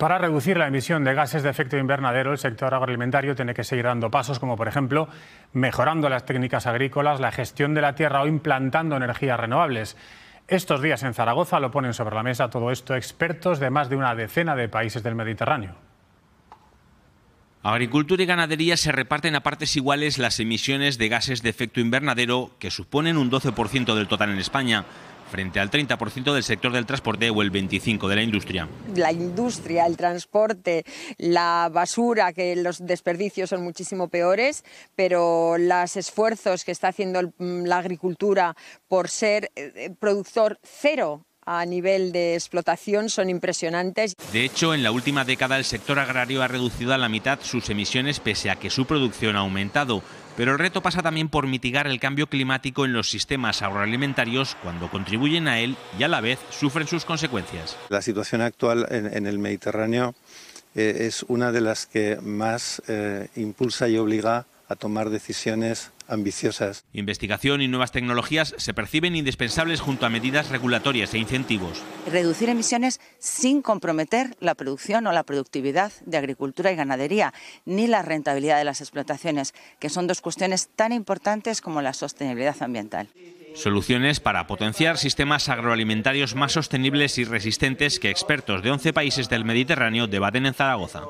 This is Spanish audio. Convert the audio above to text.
Para reducir la emisión de gases de efecto invernadero, el sector agroalimentario tiene que seguir dando pasos como, por ejemplo, mejorando las técnicas agrícolas, la gestión de la tierra o implantando energías renovables. Estos días en Zaragoza lo ponen sobre la mesa todo esto expertos de más de una decena de países del Mediterráneo. Agricultura y ganadería se reparten a partes iguales las emisiones de gases de efecto invernadero, que suponen un 12% del total en España frente al 30% del sector del transporte o el 25% de la industria. La industria, el transporte, la basura, que los desperdicios son muchísimo peores, pero los esfuerzos que está haciendo mm, la agricultura por ser eh, eh, productor cero a nivel de explotación son impresionantes. De hecho, en la última década el sector agrario ha reducido a la mitad sus emisiones pese a que su producción ha aumentado. Pero el reto pasa también por mitigar el cambio climático en los sistemas agroalimentarios cuando contribuyen a él y a la vez sufren sus consecuencias. La situación actual en, el Mediterráneo eh, es una de las que más eh, impulsa y obliga a tomar decisiones ambiciosas. Investigación y nuevas tecnologías se perciben indispensables junto a medidas regulatorias e incentivos. Reducir emisiones sin comprometer la producción o la productividad de agricultura y ganadería, ni la rentabilidad de las explotaciones, que son dos cuestiones tan importantes como la sostenibilidad ambiental. Soluciones para potenciar sistemas agroalimentarios más sostenibles y resistentes que expertos de 11 países del Mediterráneo debaten en Zaragoza.